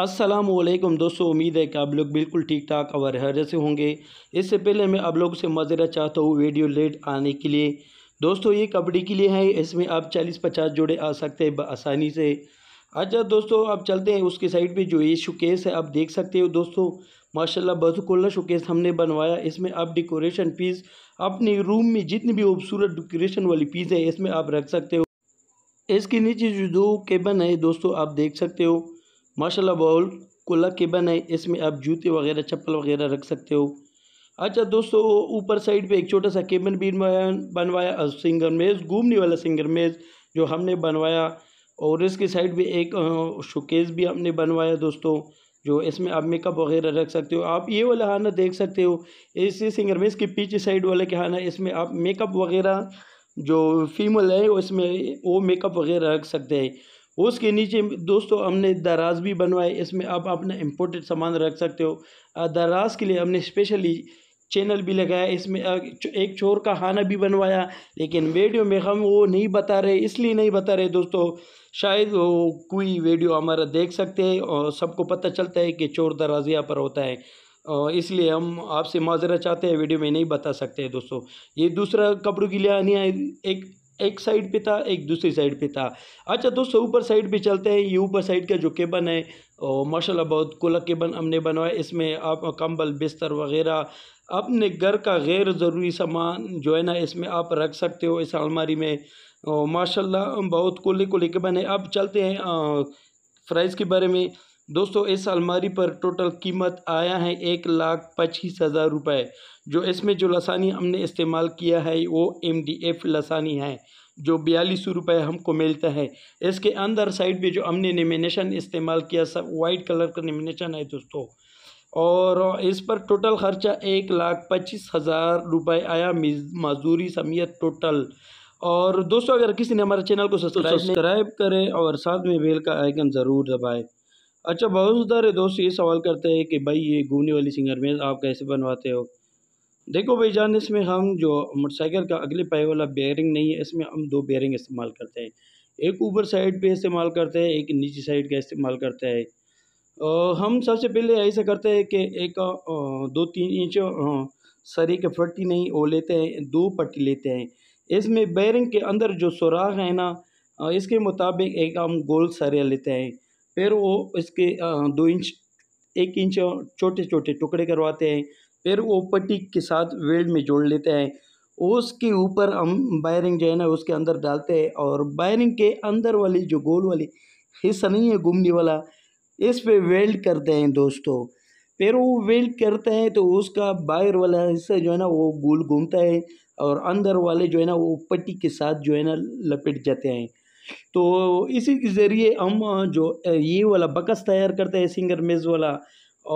असलम दोस्तों उम्मीद है कि आप लोग बिल्कुल ठीक ठाक और हर से होंगे इससे पहले मैं आप लोगों से मजरा चाहता हूँ वीडियो लेट आने के लिए दोस्तों ये कबड्डी के लिए है इसमें आप चालीस पचास जोड़े आ सकते हैं आसानी से अच्छा दोस्तों आप चलते हैं उसके साइड पे जो ये शोकेस है आप देख सकते हो दोस्तों माशाल्लाह बजुकुल्ला शोकेस हमने बनवाया इसमें आप डेकोरेशन पीस अपने रूम में जितनी भी खूबसूरत डेकोरेशन वाली पीस है इसमें आप रख सकते हो इसके नीचे जो दो केबन है दोस्तों आप देख सकते हो माशाल्लाह बाउल कोला केबन के है इसमें आप जूते वगैरह चप्पल वगैरह रख सकते हो अच्छा दोस्तों ऊपर साइड पे एक छोटा सा केबन भी बनवाया सिंगर मेज़ घूमने वाला सिंगर मेज़ जो हमने बनवाया और इसकी साइड भी एक शोकेस भी हमने बनवाया दोस्तों जो इसमें आप मेकअप वगैरह रख सकते हो आप ये वाला हाना देख सकते हो इसी सिंगर मेज़ के पीछे साइड वाले के हाना इसमें आप मेकअप वगैरह जो फीमेल है इसमें वो मेकअप वगैरह रख सकते हैं उसके नीचे दोस्तों हमने दराज भी बनवाए इसमें आप अपना इम्पोर्टेड सामान रख सकते हो दराज के लिए हमने स्पेशली चैनल भी लगाया इसमें एक चोर का खाना भी बनवाया लेकिन वीडियो में हम वो नहीं बता रहे इसलिए नहीं बता रहे दोस्तों शायद वो कोई वीडियो हमारा देख सकते हैं और सबको पता चलता है कि चोर दराजिया पर होता है और इसलिए हम आपसे माजरा चाहते हैं वीडियो में नहीं बता सकते दोस्तों ये दूसरा कपड़ों की है एक एक साइड पे था एक दूसरी साइड पे था अच्छा दोस्तों ऊपर साइड पे चलते हैं ये ऊपर साइड का जो केबन है और माशाल्लाह बहुत कोला केबन हमने बनवाया इसमें आप कंबल बिस्तर वगैरह अपने घर का गैर ज़रूरी सामान जो है ना इसमें आप रख सकते हो इस अलमारी में और माशाल्लाह बहुत कोले कोले केबन है अब चलते हैं फ्राइज के बारे में दोस्तों इस अलमारी पर टोटल कीमत आया है एक लाख पच्चीस हज़ार रुपये जो इसमें जो लसानी हमने इस्तेमाल किया है वो एम डी एफ लसानी है जो बयालीस सौ रुपये हमको मिलता है इसके अंदर साइड पे जो हमने नेमिनेशन इस्तेमाल किया सब वाइट कलर का नेमिनेशन है दोस्तों और इस पर टोटल ख़र्चा एक लाख पच्चीस हज़ार रुपये आया मजदूरी समियत टोटल और दोस्तों अगर किसी ने हमारे चैनल को तो सब्सक्राइब करें और साथ में बेल का आइकन ज़रूर दबाएँ अच्छा बहुत सारे दोस्त ये सवाल करते हैं कि भाई ये घूमने वाली सिंगर मेज़ आप कैसे बनवाते हो देखो भाई जान इसमें हम जो मोटरसाइकिल का अगले पाए वाला बेयरिंग नहीं है इसमें हम दो बेयरिंग इस्तेमाल करते हैं एक ऊपर साइड पे इस्तेमाल करते हैं एक नीचे साइड का इस्तेमाल करते हैं हम सबसे पहले ऐसा करते हैं कि एक दो तीन इंच सरी के पट्टी नहीं वो लेते हैं दो पट्टी लेते हैं इसमें बेयरिंग के अंदर जो सुराख है ना इसके मुताबिक एक हम गोल सरिया लेते हैं फिर वो इसके दो इंच एक इंच छोटे छोटे टुकड़े करवाते हैं फिर वो पट्टी के साथ वेल्ड में जोड़ लेते हैं उसके ऊपर हम बायरिंग जो है ना उसके अंदर डालते हैं और बायरिंग के अंदर वाली जो गोल वाली हिस्सा नहीं है घूमने वाला इस पर वेल्ड करते हैं दोस्तों फिर वो वेल्ड करते हैं तो उसका बायर वाला हिस्सा जो है ना वो गोल घूमता है और अंदर वाले जो है ना वो पट्टी के साथ जो है ना लपेट जाते हैं तो इसी के ज़रिए हम जो ये वाला बकस तैयार करते हैं सिंगर मेज़ वाला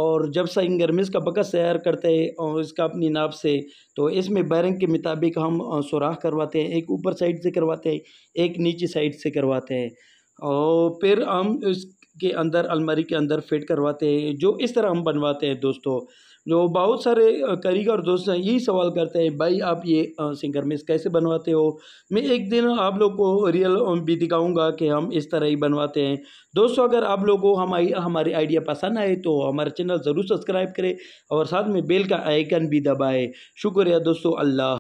और जब सिंगर मेज़ का बकस तैयार करते हैं और इसका अपनी नाप से तो इसमें बैरंग के मुताबिक हम सुराख करवाते हैं एक ऊपर साइड से करवाते हैं एक नीचे साइड से करवाते हैं और फिर हम इस के अंदर अलमारी के अंदर फिट करवाते हैं जो इस तरह हम बनवाते हैं दोस्तों जो बहुत सारे कारीगर दोस्त हैं यही सवाल करते हैं भाई आप ये सिंगर मेज कैसे बनवाते हो मैं एक दिन आप लोग को रियल भी दिखाऊंगा कि हम इस तरह ही बनवाते हैं दोस्तों अगर आप लोग को हमारी हमारे आइडिया पसंद आए तो हमारा चैनल ज़रूर सब्सक्राइब करें और साथ में बेल का आइकन भी दबाए शुक्रिया दोस्तों अल्लाह